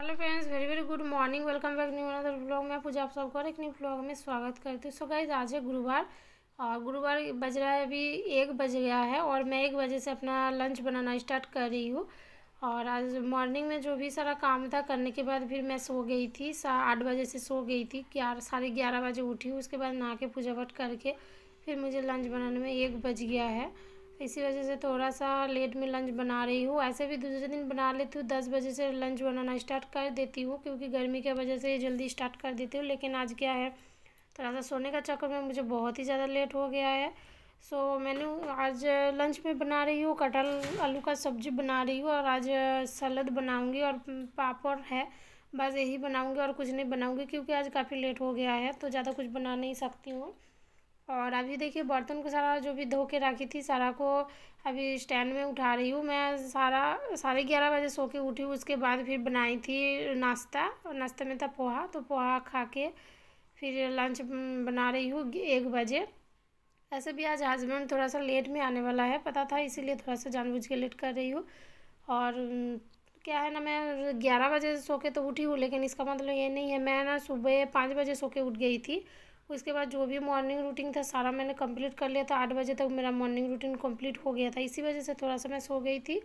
hello friends very very good morning welcome back new another blog मैं पूजा आप सबको और एक न्यू ब्लॉग में स्वागत करती हूँ सो गाइज आज है गुरुवार और गुरुवार बज रहा है अभी एक बज गया है और मैं एक बजे से अपना लंच बनाना स्टार्ट कर रही हूँ और आज मॉर्निंग में जो भी सारा काम था करने के बाद फिर मैं सो गई थी आठ बजे से सो गई थी ग्यारह साढ़े ग्यारह बजे उठी उसके बाद नहा के पूजा पाठ करके फिर मुझे लंच बनाने में एक बज गया है इसी वजह से थोड़ा सा लेट में लंच बना रही हूँ ऐसे भी दूसरे दिन बना लेती हूँ दस बजे से लंच बनाना स्टार्ट कर देती हूँ क्योंकि गर्मी की वजह से जल्दी स्टार्ट कर देती हूँ लेकिन आज क्या है थोड़ा सा सोने का चक्कर में मुझे बहुत ही ज़्यादा लेट हो गया है सो so, मैंने आज लंच में बना रही हूँ कटहल आलू का सब्जी बना रही हूँ और आज सलाद बनाऊँगी और पापड़ है बस यही बनाऊँगी और कुछ नहीं बनाऊँगी क्योंकि आज काफ़ी लेट हो गया है तो ज़्यादा कुछ बना नहीं सकती हूँ और अभी देखिए बर्तन को सारा जो भी धो के रखी थी सारा को अभी स्टैंड में उठा रही हूँ मैं सारा साढ़े ग्यारह बजे सो के उठी उसके बाद फिर बनाई थी नाश्ता और नाश्ते में था पोहा तो पोहा खा के फिर लंच बना रही हूँ एक बजे ऐसे भी आज हस्बैंड थोड़ा सा लेट में आने वाला है पता था इसीलिए थोड़ा सा जानबूझ के लेट कर रही हूँ और क्या है ना मैं ग्यारह बजे सो के तो उठी हूँ लेकिन इसका मतलब ये नहीं है मैं ना सुबह पाँच बजे सो के उठ गई थी उसके बाद जो भी मॉर्निंग रूटीन था सारा मैंने कंप्लीट कर लिया था आठ बजे तक मेरा मॉर्निंग रूटीन कंप्लीट हो गया था इसी वजह से थोड़ा सा मैं सो गई थी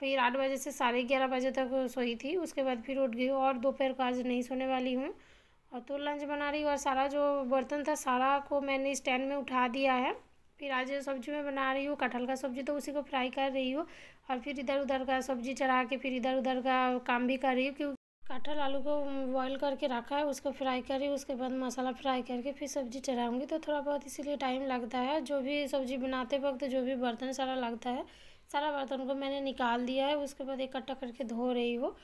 फिर आठ बजे से साढ़े ग्यारह बजे तक सोई थी उसके बाद फिर उठ गई और दोपहर को आज नहीं सोने वाली हूँ और तो लंच बना रही और सारा जो बर्तन था सारा को मैंने स्टैंड में उठा दिया है फिर आज सब्जी में बना रही हूँ कटहल का सब्जी तो उसी को फ्राई कर रही हूँ और फिर इधर उधर का सब्जी चढ़ा के फिर इधर उधर का काम भी कर रही हूँ क्योंकि कटहल आलू को बॉईल करके रखा है उसको फ्राई करी उसके बाद मसाला फ्राई करके फिर सब्ज़ी चढ़ाऊँगी तो थोड़ा बहुत इसीलिए टाइम लगता है जो भी सब्ज़ी बनाते वक्त जो भी बर्तन सारा लगता है सारा बर्तन को मैंने निकाल दिया है उसके बाद इकट्ठा करके धो रही हो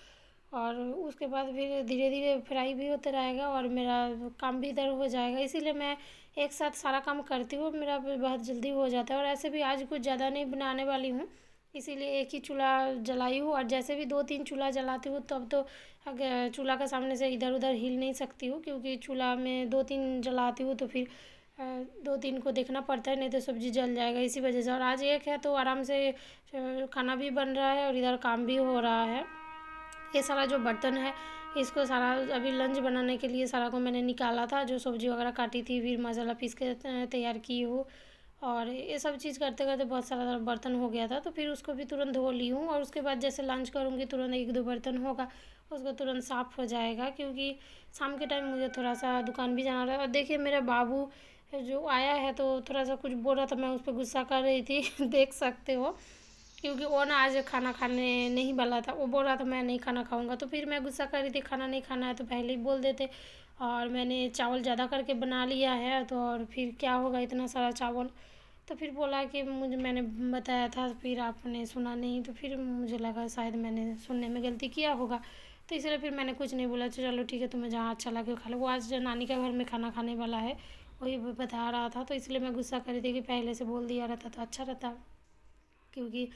और उसके बाद फिर धीरे धीरे फ्राई भी होता रहेगा और मेरा काम भी इधर हो जाएगा इसीलिए मैं एक साथ सारा काम करती हूँ मेरा बहुत जल्दी हो जाता है और ऐसे भी आज कुछ ज़्यादा नहीं बनाने वाली हूँ इसीलिए एक ही चूल्हा जलाई हूँ और जैसे भी दो तीन चूल्हा जलाती हूँ तब तो अगर चूल्हा के सामने से इधर उधर हिल नहीं सकती हूँ क्योंकि चूल्हा में दो तीन जलाती हूँ तो फिर दो तीन को देखना पड़ता है नहीं तो सब्जी जल जाएगा इसी वजह से और आज एक है तो आराम से खाना भी बन रहा है और इधर काम भी हो रहा है ये सारा जो बर्तन है इसको सारा अभी लंच बनाने के लिए सारा को मैंने निकाला था जो सब्जी वगैरह काटी थी फिर मसाला पीस के तैयार की हूँ और ये सब चीज़ करते करते बहुत सारा बर्तन हो गया था तो फिर उसको भी तुरंत धो ली हूँ और उसके बाद जैसे लंच करूँगी तुरंत एक दो बर्तन होगा उसको तुरंत साफ़ हो जाएगा क्योंकि शाम के टाइम मुझे थोड़ा सा दुकान भी जाना रहा और देखिए मेरा बाबू जो आया है तो थोड़ा सा कुछ बोल रहा था मैं उस पर गुस्सा कर रही थी देख सकते हो क्योंकि वो ना आज खाना खाने नहीं वाला था वो बोल रहा था मैं नहीं खाना खाऊंगा तो फिर मैं गुस्सा कर रही थी खाना नहीं खाना है तो पहले ही बोल देते और मैंने चावल ज़्यादा करके बना लिया है तो और फिर क्या होगा इतना सारा चावल तो फिर बोला कि मुझे मैंने बताया था फिर आपने सुना नहीं तो फिर मुझे लगा शायद मैंने सुनने में गलती किया होगा तो इसलिए फिर मैंने कुछ नहीं बोला चलो ठीक है तुम्हें जहाँ अच्छा लगे खा लो वो आज नानी के घर में खाना खाने वाला है वही बता रहा था तो इसलिए मैं गुस्सा करी थी कि पहले से बोल दिया रहता तो अच्छा रहता क्योंकि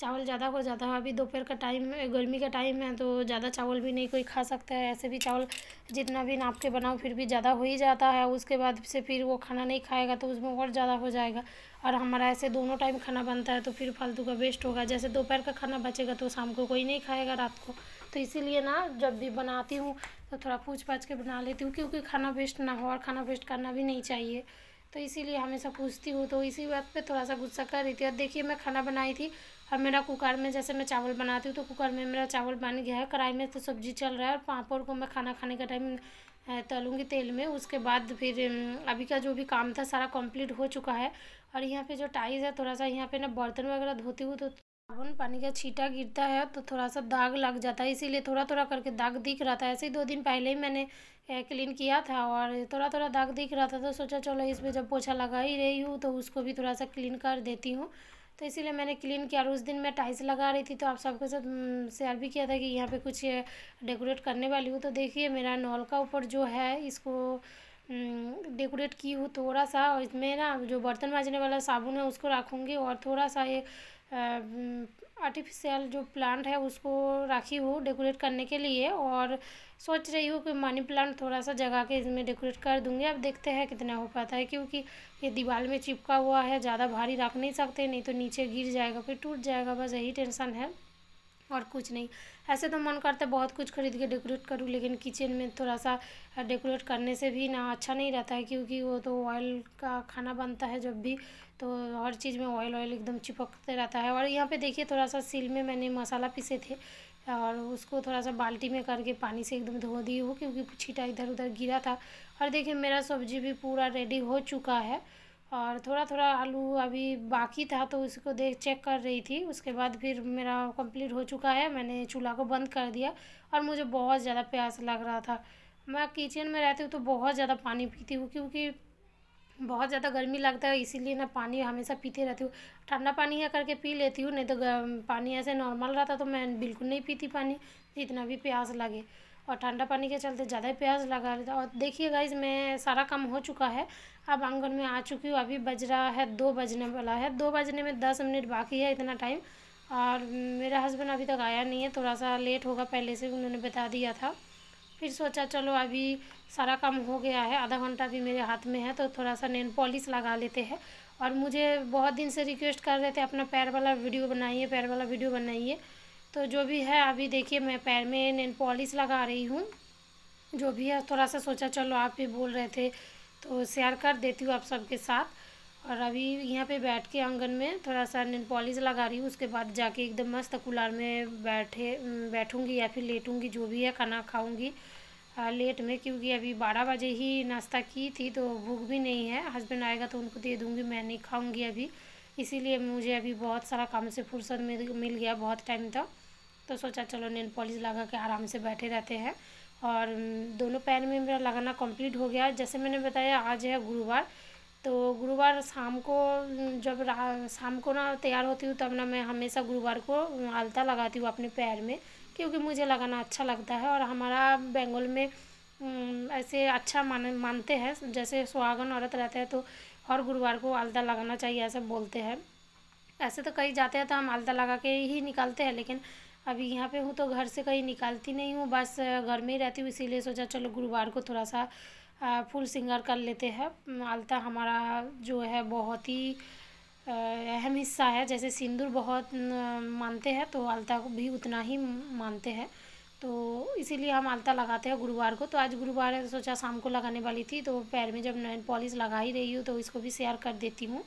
चावल ज़्यादा हो जाता है अभी दोपहर का टाइम है गर्मी का टाइम है तो ज़्यादा चावल भी नहीं कोई खा सकता है ऐसे भी चावल जितना भी नाप के बनाओ फिर भी ज़्यादा हो ही जाता है उसके बाद से फिर वो खाना नहीं खाएगा तो उसमें और ज़्यादा हो जाएगा और हमारा ऐसे दोनों टाइम खाना बनता है तो फिर फालतू का वेस्ट होगा जैसे दोपहर का खाना बचेगा तो शाम को कोई नहीं खाएगा रात को तो इसीलिए ना जब भी बनाती हूँ तो थोड़ा पूछ पाछ के बना लेती हूँ क्योंकि खाना वेस्ट ना हो और खाना वेस्ट करना भी नहीं चाहिए तो इसीलिए हमेशा पूछती हूँ तो इसी बात पे थोड़ा सा गुस्सा कर रही थी और देखिए मैं खाना बनाई थी अब मेरा कुकर में जैसे मैं चावल बनाती हूँ तो कुकर में मेरा चावल बन गया है कढ़ाई में तो सब्जी चल रहा है और पापड़ को मैं खाना खाने का टाइम तलूँगी तेल में उसके बाद फिर अभी का जो भी काम था सारा कंप्लीट हो चुका है और यहाँ पे जो टाइज है थोड़ा सा यहाँ पे ना बर्तन वगैरह धोती हूँ तो साबुन पानी का छीटा गिरता है तो थोड़ा सा दाग लग जाता है इसीलिए थोड़ा थोड़ा करके दाग दिख रहा था ऐसे ही दो दिन पहले ही मैंने क्लीन किया था और थोड़ा थोड़ा दाग दिख रहा था तो सोचा चलो इसमें जब पोछा लगा ही रही हूँ तो उसको भी थोड़ा सा क्लीन कर देती हूँ तो इसीलिए मैंने क्लीन किया और उस दिन मैं टाइल्स लगा रही थी तो आप सबके साथ शेयर भी किया था कि यहाँ पे कुछ डेकोरेट करने वाली हूँ तो देखिए मेरा नॉल का ऊपर जो है इसको डेकोरेट की हूँ थोड़ा सा और इसमें ना जो बर्तन माँजने वाला साबुन है उसको रखूँगी और थोड़ा सा ये आर्टिफिशियल जो प्लांट है उसको राखी हूँ डेकोरेट करने के लिए और सोच रही हूँ कि मनी प्लांट थोड़ा सा जगा के इसमें डेकोरेट कर दूँगी अब देखते हैं कितना हो पाता है क्योंकि ये दीवार में चिपका हुआ है ज़्यादा भारी रख नहीं सकते नहीं तो नीचे गिर जाएगा फिर टूट जाएगा बस यही टेंशन है और कुछ नहीं ऐसे तो मन करता है बहुत कुछ खरीद के डेकोरेट करूँ लेकिन किचन में थोड़ा सा डेकोरेट करने से भी ना अच्छा नहीं रहता है क्योंकि वो तो ऑयल का खाना बनता है जब भी तो हर चीज़ में ऑयल ऑयल एकदम चिपकते रहता है और यहाँ पे देखिए थोड़ा सा सील में मैंने मसाला पीसे थे और उसको थोड़ा सा बाल्टी में करके पानी से एकदम धो दी हूँ क्योंकि छिटा इधर उधर गिरा था और देखिए मेरा सब्जी भी पूरा रेडी हो चुका है और थोड़ा थोड़ा आलू अभी बाकी था तो उसको देख चेक कर रही थी उसके बाद फिर मेरा कंप्लीट हो चुका है मैंने चूल्हा को बंद कर दिया और मुझे बहुत ज़्यादा प्यास लग रहा था मैं किचन में रहती हूँ तो बहुत ज़्यादा पानी पीती हूँ क्योंकि बहुत ज़्यादा गर्मी लगता है इसीलिए ना पानी हमेशा पीते रहती हूँ ठंडा पानी है करके पी लेती हूँ नहीं तो पानी ऐसे नॉर्मल रहता तो मैं बिल्कुल नहीं पीती पानी जितना भी प्यास लगे और ठंडा पानी के चलते ज़्यादा प्यास लगा रहता और देखिए गाइज मैं सारा काम हो चुका है अब आंगन में आ चुकी हूँ अभी बज रहा है दो बजने वाला है दो बजने में दस मिनट बाकी है इतना टाइम और मेरा हस्बैंड अभी तक आया नहीं है थोड़ा सा लेट होगा पहले से उन्होंने बता दिया था फिर सोचा चलो अभी सारा काम हो गया है आधा घंटा भी मेरे हाथ में है तो थोड़ा सा नैन पॉलिश लगा लेते हैं और मुझे बहुत दिन से रिक्वेस्ट कर रहे थे अपना पैर वाला वीडियो बनाइए पैर वाला वीडियो बनाइए तो जो भी है अभी देखिए मैं पैर में नैन पॉलिश लगा रही हूँ जो भी है थोड़ा सा सोचा चलो आप भी बोल रहे थे तो शेयर कर देती हूँ आप सबके साथ और अभी यहाँ पे बैठ के आंगन में थोड़ा सा नील पॉलिश लगा रही हूँ उसके बाद जाके एकदम मस्त कूलर में बैठे बैठूँगी या फिर लेटूँगी जो भी है खाना खाऊँगी लेट में क्योंकि अभी बारह बजे ही नाश्ता की थी तो भूख भी नहीं है हस्बैंड आएगा तो उनको दे दूँगी मैं नहीं खाऊँगी अभी इसीलिए मुझे अभी बहुत सारा काम से फुर्सत मिल गया बहुत टाइम तक तो सोचा चलो नील पॉलिश लगा के आराम से बैठे रहते हैं और दोनों पैर में मेरा लगाना कंप्लीट हो गया जैसे मैंने बताया आज है गुरुवार तो गुरुवार शाम को जब शाम को ना तैयार होती हूँ तब ना मैं हमेशा गुरुवार को आलता लगाती हूँ अपने पैर में क्योंकि मुझे लगाना अच्छा लगता है और हमारा बंगाल में ऐसे अच्छा मान मानते हैं जैसे सुहागन औरत रहता है तो हर गुरुवार को आलता लगाना चाहिए ऐसे बोलते हैं ऐसे तो कहीं जाते हैं तो हम आलता लगा के ही निकालते हैं लेकिन अभी यहाँ पे हूँ तो घर से कहीं निकालती नहीं हूँ बस घर में ही रहती हूँ इसीलिए सोचा चलो गुरुवार को थोड़ा सा फुल सिंगार कर लेते हैं आलता हमारा जो है बहुत ही अहम हिस्सा है जैसे सिंदूर बहुत मानते हैं तो आलता को भी उतना ही मानते हैं तो इसीलिए हम आलता लगाते हैं गुरुवार को तो आज गुरुवार है तो सोचा शाम को लगाने वाली थी तो पैर में जब नैन पॉलिश लगा ही रही हूँ तो इसको भी शेयर कर देती हूँ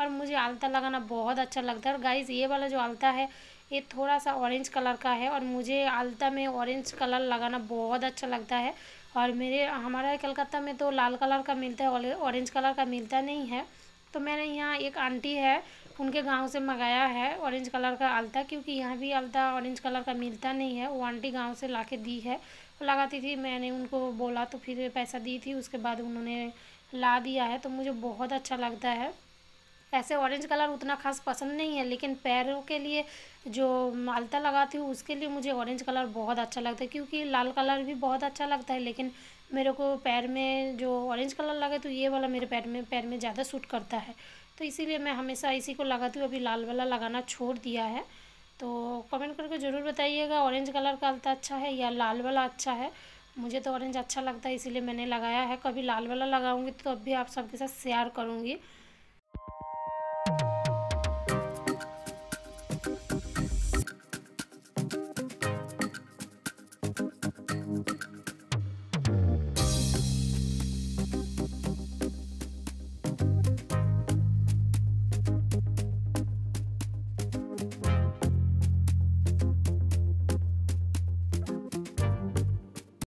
और मुझे आलता लगाना बहुत अच्छा लगता है और गाइज ये वाला जो आलता है ये थोड़ा सा ऑरेंज कलर का है और मुझे आलता में ऑरेंज कलर लगाना बहुत अच्छा लगता है और मेरे हमारा कलकत्ता में तो लाल कलर का मिलता है ऑरेंज कलर का मिलता नहीं है तो मैंने यहाँ एक आंटी है उनके गांव से मंगाया है ऑरेंज कलर का आलता क्योंकि यहाँ भी आलता ऑरेंज कलर का मिलता नहीं है वो आंटी गांव से ला के दी है लगाती थी मैंने उनको बोला तो फिर पैसा दी थी उसके बाद उन्होंने ला दिया है तो मुझे बहुत अच्छा लगता है ऐसे ऑरेंज कलर उतना खास पसंद नहीं है लेकिन पैरों के लिए जो मालता लगाती हूँ उसके लिए मुझे ऑरेंज कलर बहुत अच्छा लगता है क्योंकि लाल कलर भी बहुत अच्छा लगता है लेकिन मेरे को पैर में जो ऑरेंज कलर लगे तो ये वाला मेरे पैर में पैर में ज़्यादा सूट करता है तो इसीलिए मैं हमेशा इसी को लगाती हूँ अभी लाल वाला लगाना छोड़ दिया है तो कमेंट करके ज़रूर बताइएगा ऑरेंज कलर का अलता अच्छा है या लाल वाला अच्छा है मुझे तो ऑरेंज अच्छा लगता है इसीलिए मैंने लगाया है कभी लाल वाला लगाऊंगी तो अब भी आप सबके साथ शेयर करूँगी